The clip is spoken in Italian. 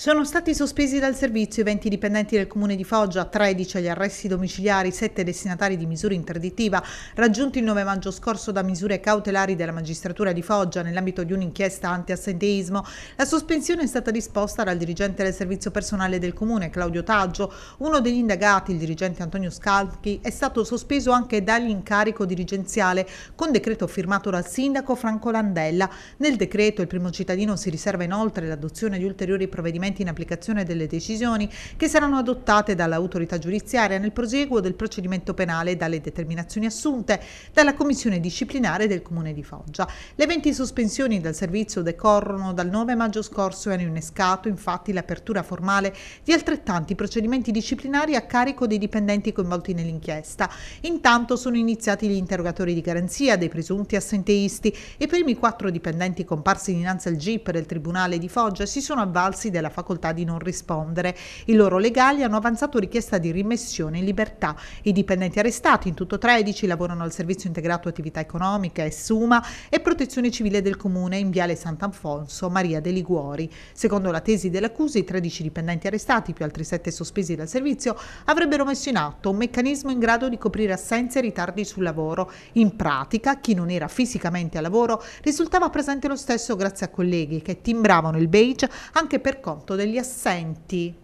Sono stati sospesi dal servizio i 20 dipendenti del comune di Foggia, 13 agli arresti domiciliari, 7 destinatari di misura interdittiva, raggiunti il 9 maggio scorso da misure cautelari della magistratura di Foggia nell'ambito di un'inchiesta anti-assenteismo. La sospensione è stata disposta dal dirigente del servizio personale del comune, Claudio Taggio. Uno degli indagati, il dirigente Antonio Scalchi, è stato sospeso anche dall'incarico dirigenziale con decreto firmato dal sindaco Franco Landella. Nel decreto il primo cittadino si riserva inoltre l'adozione di ulteriori provvedimenti procedimenti in applicazione delle decisioni che saranno adottate dall'autorità giudiziaria nel proseguo del procedimento penale e dalle determinazioni assunte dalla Commissione disciplinare del Comune di Foggia. Le 20 sospensioni dal servizio decorrono dal 9 maggio scorso e hanno innescato infatti l'apertura formale di altrettanti procedimenti disciplinari a carico dei dipendenti coinvolti nell'inchiesta. Intanto sono iniziati gli interrogatori di garanzia dei presunti assenteisti. I primi quattro dipendenti comparsi dinanzi al GIP del Tribunale di Foggia si sono avvalsi della la facoltà di non rispondere. I loro legali hanno avanzato richiesta di rimessione in libertà. I dipendenti arrestati, in tutto 13, lavorano al Servizio Integrato Attività Economica e Suma e Protezione Civile del Comune in Viale Sant'Anfonso, Maria De Liguori. Secondo la tesi dell'accusa, i 13 dipendenti arrestati più altri 7 sospesi dal servizio avrebbero messo in atto un meccanismo in grado di coprire assenze e ritardi sul lavoro. In pratica, chi non era fisicamente a lavoro risultava presente lo stesso grazie a colleghi che timbravano il beige anche per conto conto degli assenti